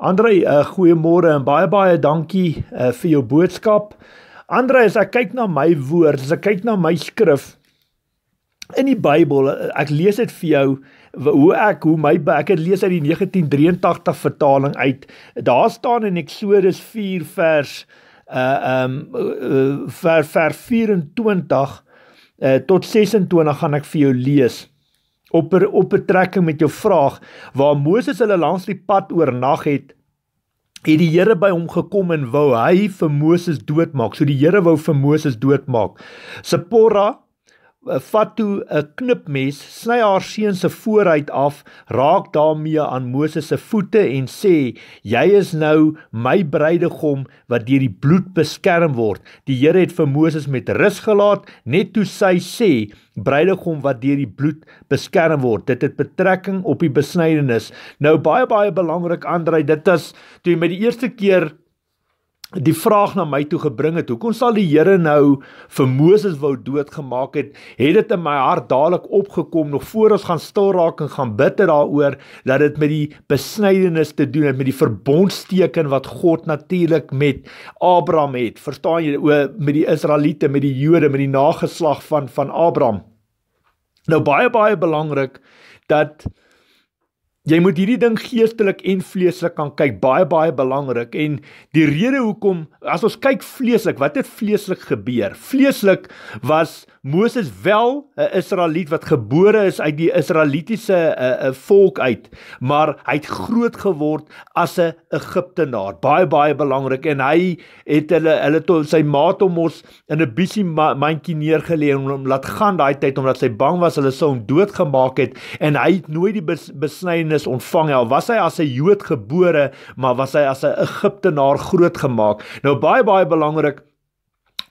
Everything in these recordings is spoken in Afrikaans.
Andre, uh, eh, goeiemôre en baie baie dankie uh, vir jou boodskap. Andre, as ek kyk na my woord, as ek kyk na my skrif in die Bybel, eh, ek lees dit vir jou hoe ek hoe my ek het lees uit die 1983 vertaling uit. Daar staan in Eksodus 4 vers uh um ver ver 24 uh, tot 26 gaan ek vir jou lees op op betrekking met jou vraag waar Moses hulle langs die pad oornag het het die Here by hom gekom en wou hy vir Moses doodmaak so die Here wou vir Moses doodmaak Sepora Eh, vat toe 'n eh, knipmes, sny haar seun se vooruit af, raak daarmee aan Moses se voete en sê: "Jy is nou my bruidegom wat deur die bloed beskerm word." Die Here het vir Moses met rus gelaat net toe sy sê: "Bruidegom wat deur die bloed beskerm word." Dit het betrekking op die besnydenis. Nou baie baie belangrik, Andrei, dit is toe jy met die eerste keer die vraag na my toe gebring het hoekom sal die Here nou vir Moses wou doodgemaak het het dit in my hart dadelik opgekom nog voor ons gaan stil raak en gaan bid daaroor dat dit met die besnydenis te doen het met die verbondsteken wat God natuurlik met Abraham het verstaan jy o met die Israeliete met die Jode met die nageslag van van Abraham nou baie baie belangrik dat Jy moet hierdie ding geestelik en vleeslik kan kyk. Baie baie belangrik. En die rede hoekom as ons kyk vleeslik, wat het vleeslik gebeur? Vleeslik was Moses wel 'n Israeliet wat gebore is uit die Israelitiese eh, eh, volk uit, maar hy het groot geword as 'n Egiptenaar. Baie baie belangrik en hy het hulle hulle tot sy maat om mos in 'n busy mandjie neergelê en hom laat gaan daai tyd omdat hy bang was hulle sou hom doodgemaak het en hy het nooit die besnyding ontvang nie. Was hy as 'n Jood gebore, maar was hy as 'n Egiptenaar grootgemaak. Nou baie baie belangrik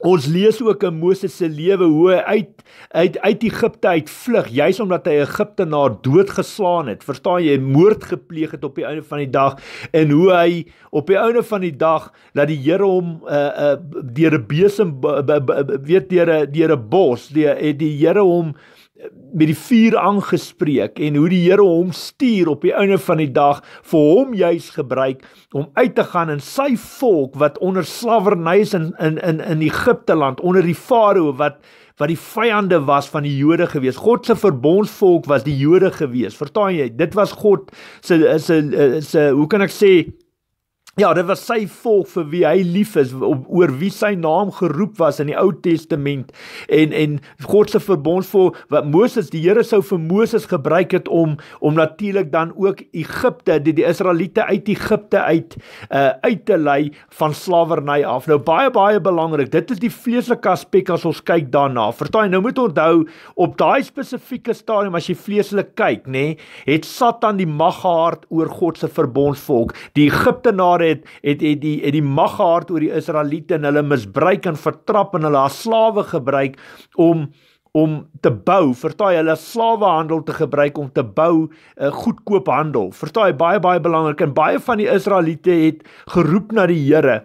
Ons lees ook in Moses se lewe hoe hy uit uit uit Egipte uitvlug, juis omdat hy Egipte na doodgeslaan het. Verstaan jy, moord gepleeg het op die einde van die dag en hoe hy op die einde van die dag dat die Here hom uh uh deur 'n besem weet deur 'n deur 'n bos, die het eh, die Here hom met die vuur aangespreek en hoe die Here hom stuur op die einde van die dag vir hom juis gebruik om uit te gaan in sy volk wat onder slawerny is in in in, in Egipte land onder die farao wat wat die vyande was van die Jode gewees. God se verbondsvolk was die Jode gewees. Vertaan jy? Dit was God se is 'n se hoe kan ek sê Ja, dit was sy volk vir wie hy lief is, oor wie sy naam geroep was in die Ou Testament. En en God se verbondsvol wat Moses, die Here sou vir Moses gebruik het om om natuurlik dan ook Egipte, die, die Israeliete uit Egipte uit uh uit te lei van slawerny af. Nou baie baie belangrik. Dit is die vleeslike aspek as ons kyk daarna. Vertaai, nou moet onthou op daai spesifieke stadium as jy vleeslik kyk, nê, nee, het Satan die mag gehad oor God se verbondsvolk, die Egiptenare het het het die het die mag gehad oor die Israeliete en hulle misbruik en vertrap en hulle as slawe gebruik om om te bou, vertaai hulle slawehandel te gebruik om te bou 'n uh, eh, goedkoop handel. Vertaai baie baie belangrik en baie van die Israeliete het geroep na die Here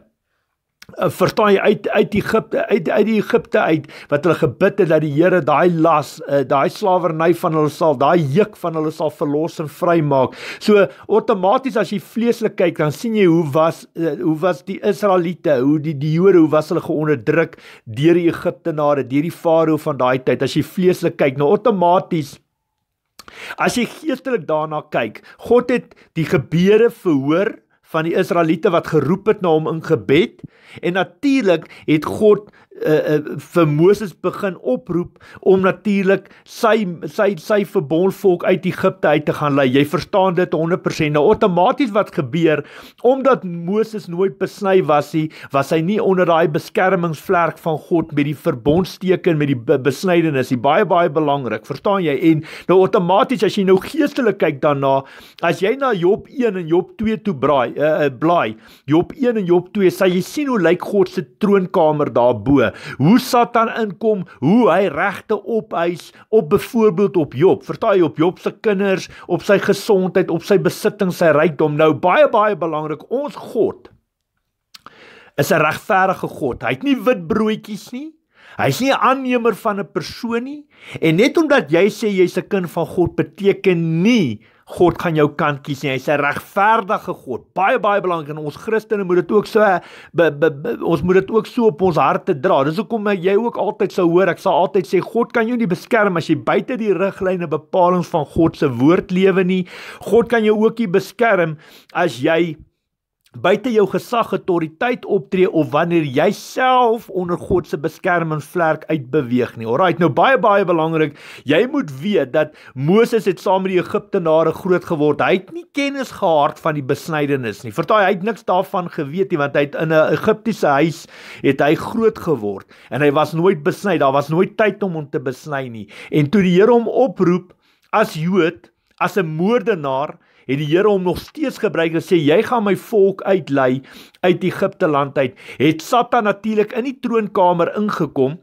Eh, vertaai uit uit Egipte uit uit die Egipte uit wat hulle gebid het dat die Here daai las eh, daai slawerny van hulle sal daai juk van hulle sal verlos en vrymaak. So outomaties as jy vleeslik kyk dan sien jy hoe was eh, hoe was die Israeliete, hoe die die Jode, hoe was hulle geonderdruk deur die Egiptenare, deur die Farao van daai tyd. As jy vleeslik kyk, nou outomaties as jy geestelik daarna kyk, God het die gebeure verhoor van die Israeliete wat geroep het na hom in gebed en natuurlik het God Eh, eh, vir Moses begin oproep om natuurlik sy sy sy verbondvolk uit Egipte uit te gaan lei. Jy verstaan dit 100%. Nou outomaties wat gebeur omdat Moses nooit besny was hy, was hy nie onder daai beskermingsvlerk van God met die verbondsteken met die besnydenis. Dit is baie baie belangrik, verstaan jy? En nou outomaties as jy nou geestelik kyk daarna, as jy na Job 1 en Job 2 toe braai, uh, uh, blaai, Job 1 en Job 2, sal jy sien hoe lyk God se troonkamer daarbo hoe Satan inkom, hoe hy regte opeis op byvoorbeeld op Job, vertaai op Job se kinders, op sy gesondheid, op sy besittings, sy rykdom. Nou baie baie belangrik, ons God is 'n regverdige God. Hy het nie wit broodjies nie. Hy's nie 'n aanneemer van 'n persoon nie en net omdat jy sê jy's 'n kind van God beteken nie God gaan jou kant kies nie. Hy's 'n regverdige God. Baie baie belangrik en ons Christene moet dit ook so be, be, be, ons moet dit ook so op ons harte dra. Dis hoekom jy ook altyd sou hoor, ek sal altyd sê God kan jou nie beskerm as jy buite die riglyne bepalings van God se woord lewe nie. God kan jou ook nie beskerm as jy buite jou gesag autoriteit optree of wanneer jy self onder God se beskerming vlerk uitbeweeg nie. Alraai, nou baie baie belangrik, jy moet weet dat Moses het saam met die Egiptenare groot geword. Hy het nie kennis gehad van die besnydenis nie. Vertaai, hy het niks daarvan geweet nie want hy het in 'n Egiptiese huis het hy groot geword en hy was nooit besny. Daar was nooit tyd om hom te besny nie. En toe die Here hom oproep as Jood, as 'n moordenaar, het die Here hom nog steeds gebruik en sê jy gaan my volk uitlei uit Egipte land uit. Het Satan natuurlik in die troonkamer ingekom.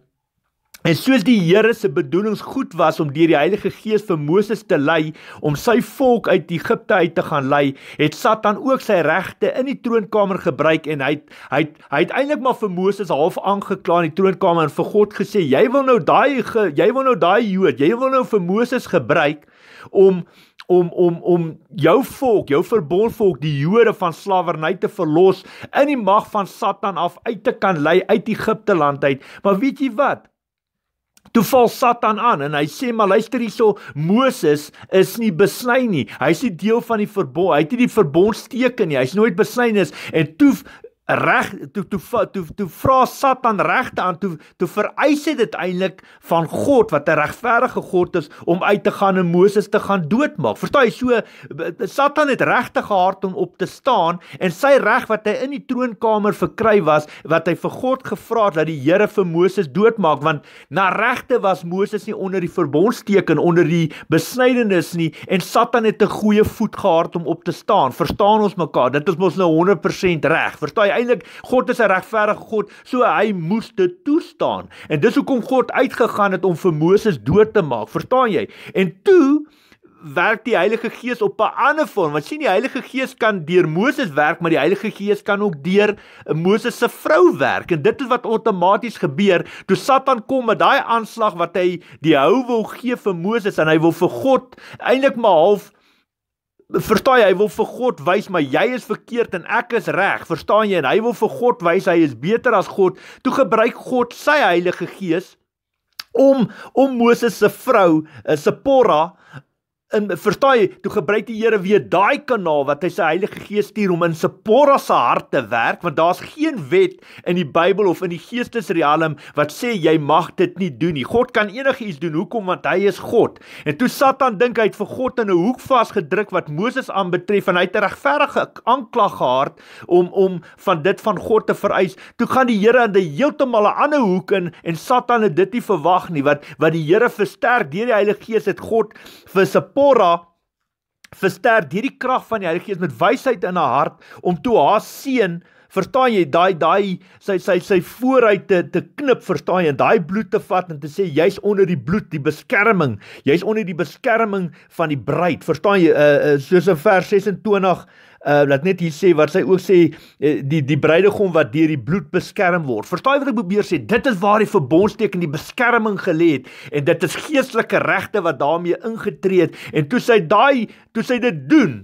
En soos die Here se bedoelings goed was om deur die Heilige Gees vir Moses te lei om sy volk uit Egipte uit te gaan lei, het Satan ook sy regte in die troonkamer gebruik en hy hy hy het eintlik maar vir Moses half aangekla in die troonkamer en vir God gesê, "Jy wil nou daai jy wil nou daai Jood, jy wil nou vir Moses gebruik om om om om jou volk, jou verbond volk, die Jode van slawerny te verlos in die mag van Satan af uit te kan lei uit Egipte land uit. Maar weet jy wat? Toe val Satan aan en hy sê maar luister hierso Moses is nie besny nie. Hy's nie deel van die verbond. Hy het nie die verbondsteken nie. Hy's nooit besny nie. En toe reg toe toe toe toe vra Satan regte aan toe toe vereis hy dit eintlik van God wat 'n regverdige God is om uit te gaan en Moses te gaan doodmaak. Vertel jy so Satan het regte gehard om op te staan en sy reg wat hy in die troonkamer verkry was wat hy vir God gevra het dat die Here vir Moses doodmaak want na regte was Moses nie onder die verbondsteken onder die besnydenis nie en Satan het 'n goeie voet gehard om op te staan. Verstaan ons mekaar? Dit is mos nou 100% reg. Vertel eintlik God is 'n regverdige God, so hy moes dit toestaan. En dis hoekom God uitgegaan het om vir Moses dood te maak, verstaan jy? En toe werk die Heilige Gees op 'n ander vorm. Wat sien die Heilige Gees kan deur Moses werk, maar die Heilige Gees kan ook deur eh, Moses se vrou werk. En dit is wat outomaties gebeur toe Satan kom met daai aanslag wat hy die hou wil gee vir Moses en hy wil vir God eintlik maar half verstaan jy, hy wil vir God wys maar jy is verkeerd en ek is reg, verstaan jy? En hy wil vir God wys hy is beter as God. Toe gebruik God sy Heilige Gees om om Moses se vrou, eh, Sephora, in vertaai toe gebruik die Here weer daai kanaal wat hy sy Heilige Gees stuur om in Sephora se hart te werk want daar's geen wet in die Bybel of in die geestesriem wat sê jy mag dit nie doen nie. God kan enigiets doen hoekom want hy is God. En toe Satan dink hy het vir God in 'n hoek vasgedruk wat Moses aanbetref en hy het 'n regverdige aanklag gehad om om van dit van God te vereis. Toe gaan die Here in 'n heeltemal 'n ander hoek in en Satan het dit nie verwag nie wat wat die Here versterk deur die Heilige Gees het God vir Sephora Sipporah versterk hierdie krag van die Heilige Gees met wysheid in haar hart om toe haar seun Verstaan jy daai daai sy sy sy vooruit te te knip verstaan jy en daai bloed te vat en te sê jy's onder die bloed die beskerming jy's onder die beskerming van die bruid verstaan jy uh, uh, soos in vers 26 uh, laat net hier sê wat sy ook sê uh, die die bruidegom wat deur die bloed beskerm word. Verstaan wat ek probeer sê? Dit is waar die verbondsteken die beskerming gelê het en dit is geestelike regte wat daarmee ingetree het en toe sy daai toe sy dit doen,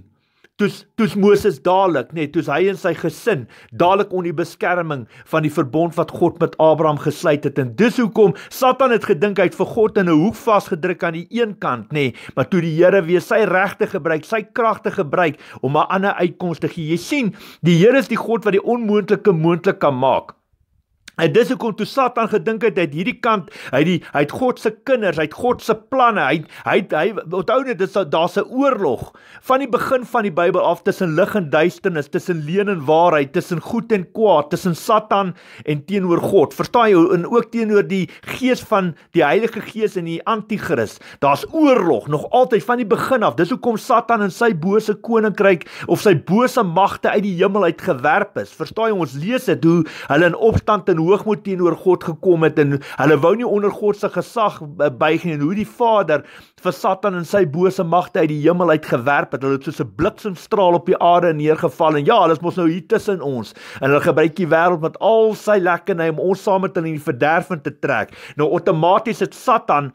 toes toes Moses dadelik nê nee, toes hy en sy gesin dadelik onder die beskerming van die verbond wat God met Abraham gesluit het en dis hoekom Satan het gedink hy het vir God in 'n hoek vasgedruk aan die een kant nê nee, maar toe die Here weer sy regte gebruik sy kragte gebruik om 'n ander uitkoms te gee jy sien die Here is die God wat die onmoontlike moontlik kan maak En dis hoekom toe Satan gedink het dat hierdie kant, hy die hy het God se kinders, hy het God se planne, hy hy hy onthou net dis daar's 'n oorlog van die begin van die Bybel af tussen lig en duisternis, tussen leuen en waarheid, tussen goed en kwaad, tussen Satan en teenoor God. Verstaan jy en ook teenoor die gees van die Heilige Gees en die anti-kris. Daar's oorlog nog altyd van die begin af. Dis hoekom Satan en sy bose koninkryk of sy bose magte uit die hemel uit gewerp is. Verstaan jy ons lees dit hoe hulle in opstand en hoogmoed teenoor God gekom het en hulle wou nie onder God se gesag buig nie en hoe die Vader vir Satan en sy bose magte uit die hemel uit gewerp het. Hulle het soos 'n bliksemstraal op die aarde neergeval en ja, hulle is mos nou hier tussen ons en hulle gebruik die wêreld met al sy lekkernye om ons saam met hulle in die verderf te trek. Nou outomaties het Satan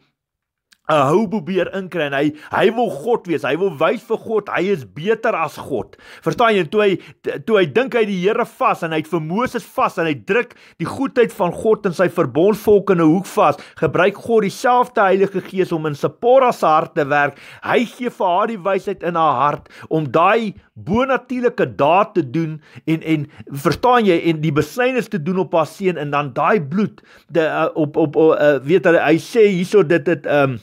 'n hou probeer inkry en hy hy wil God wees. Hy wil wys vir God hy is beter as God. Verstaan jy? En toe hy toe hy dink hy die Here vas en hy het vir Moses vas en hy druk die goedheid van God in sy verbondsvolk in 'n hoek vas. Gebruik God dieselfde Heilige Gees om in Sephora se hart te werk. Hy gee vir haar die wysheid in haar hart om daai bonatuurlike daad te doen en en verstaan jy en die besnyning te doen op haar seun en dan daai bloed de, eh, op op, op uh, eh, weet hulle hy sê hierso dit dit um ehm,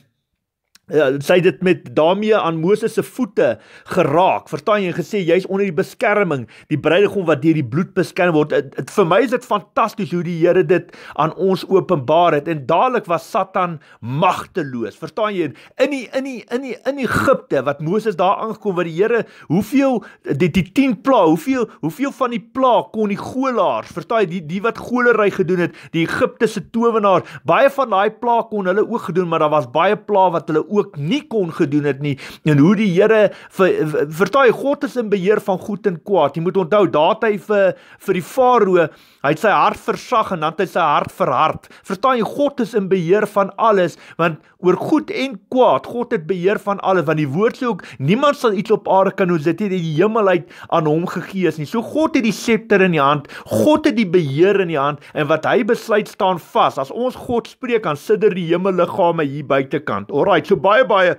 Eh, sy dit met daarmee aan Moses se voete geraak. Verstaan jy en gesê jy's onder die beskerming, die bruidegom wat deur die bloed beskerm word. Het, het, vir my is dit fantasties hoe die Here dit aan ons openbaar het en dadelik was Satan magteloos. Verstaan jy? In die in die in die in Egipte wat Moses daar aangekom wat die Here hoeveel die die 10 pla, hoeveel hoeveel van die pla kon die golaars, verstaan jy, die die wat golery gedoen het, die Egiptese towenaar, baie van daai pla kon hulle ook gedoen, maar daar was baie pla wat hulle ook nie kon gedoen het nie en hoe die Here vir vertaai God is in beheer van goed en kwaad. Jy moet onthou daat hy vir vir die Farao, hy het sy hart versag en dan het hy sy hart verhard. Vertaai God is in beheer van alles want oor goed en kwaad, God het beheer van alles want die woord sê ook niemand sal iets op aarde kan doen dit nie die hemel uit aan hom gegee is nie. So God het die scepter in die hand, God het die beheer in die hand en wat hy besluit staan vas. As ons God spreek dan sidder die hemelliggame hier buitekant. Alraai, so baie baie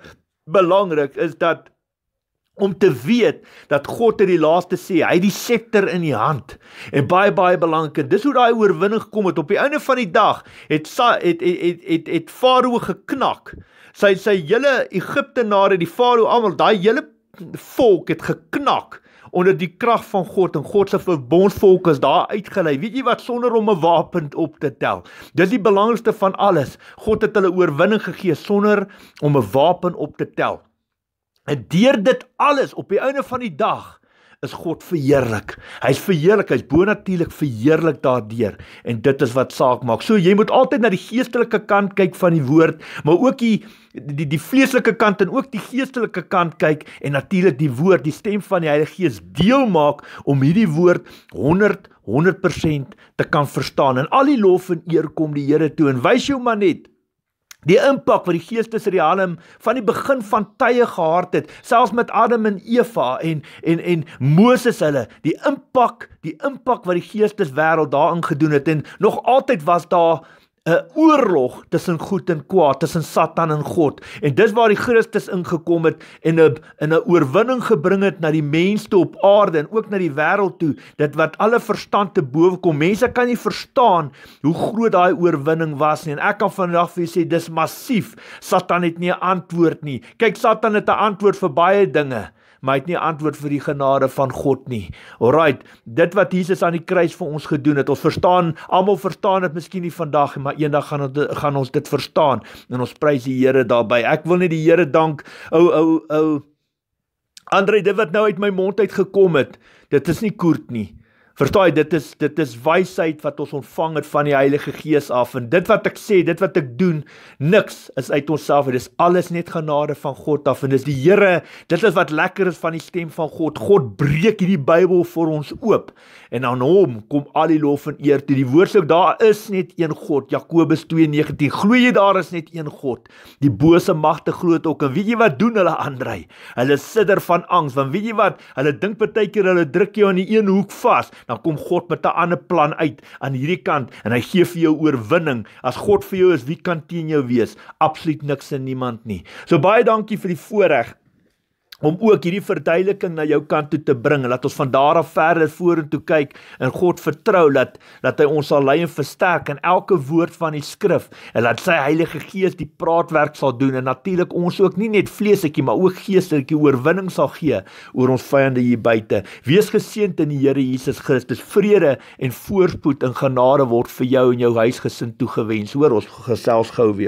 belangrik is dat om te weet dat God het die laaste sê, hy het die scepter in die hand. En baie baie belangrik, dis hoe daai oorwinning gekom het. Op die einde van die dag het sa, het, het, het het het het Farao geknak. Sy sy hele Egiptenare, die Farao almal, daai hele volk het geknak onder die krag van God en God se verbondsvolk is daar uitgelei. Weet jy wat sonder om 'n wapen op te tel. Dis die belangrikste van alles. God het hulle oorwinning gegee sonder om 'n wapen op te tel. En deur dit alles op die einde van die dag is God verheerlik. Hy's verheerlik, hy's bonatuurlik verheerlik daardeur en dit is wat saak maak. So jy moet altyd na die geestelike kant kyk van die woord, maar ook die die, die vleeslike kant en ook die geestelike kant kyk en natuurlik die woord, die stem van die Heilige Gees deel maak om hierdie woord 100 100% te kan verstaan en al die lof en eer kom die Here toe en wys jou maar net die impak wat die geestesriem van die begin van tye gehad het selfs met Adam en Eva en en en Moses hulle die impak die impak wat die geesteswêreld daarin gedoen het en nog altyd was daar 'n oorlog tussen goed en kwaad, tussen Satan en God. En dis waar die Christus ingekom het en 'n in 'n oorwinning gebring het na die mense op aarde en ook na die wêreld toe. Dit wat alle verstand te bowe kom. Mense kan nie verstaan hoe groot daai oorwinning was nie. En ek kan vandag vir julle sê dis massief. Satan het nie 'n antwoord nie. Kyk, Satan het 'n antwoord vir baie dinge maar hy het nie antwoord vir die genade van God nie. Alrite, dit wat Jesus aan die kruis vir ons gedoen het, ons verstaan, almal verstaan dit miskien nie vandag nie, maar eendag gaan ons gaan ons dit verstaan en ons prys die Here daarbey. Ek wil net die Here dank. Ou ou ou Andre, dit wat nou uit my mond uit gekom het, dit is nie koort nie. Verstaan dit is dit is wysheid wat ons ontvang het van die Heilige Gees af en dit wat ek sê, dit wat ek doen, niks is uit onsself uit. Dis alles net genade van God af en dis die Here. Dit is wat lekker is van die stem van God. God breek hierdie Bybel vir ons oop en aan hom kom al die lof en eer toe. Die woord sê ook daar is net een God. Jakobus 2:19. Glo jy daar is net een God? Die bose magte glo dit ook en weet jy wat doen hulle aandry? Hulle sidder van angs want weet jy wat? Hulle dink baie keer hulle druk jou in die een hoek vas dan kom God met 'n ander plan uit aan hierdie kant en hy gee vir jou oorwinning. As God vir jou is, wie kan teen jou wees? Absoluut niks en niemand nie. So baie dankie vir die voorreg om ook hierdie verduideliking na jou kant toe te bring. Laat ons van daar af verder vorentoe kyk en God vertrou dat dat hy ons sal lei en versterk in elke woord van die skrif en dat sy Heilige Gees die praatwerk sal doen en natuurlik ons ook nie net vleeslikie maar ook geestelike oorwinning sal gee oor ons vyande hier buite. Wees geseënd in die Here Jesus Christus. Vrede en voorspoed en genade word vir jou en jou huisgesin toegewens. Hoor ons gesels gou weer.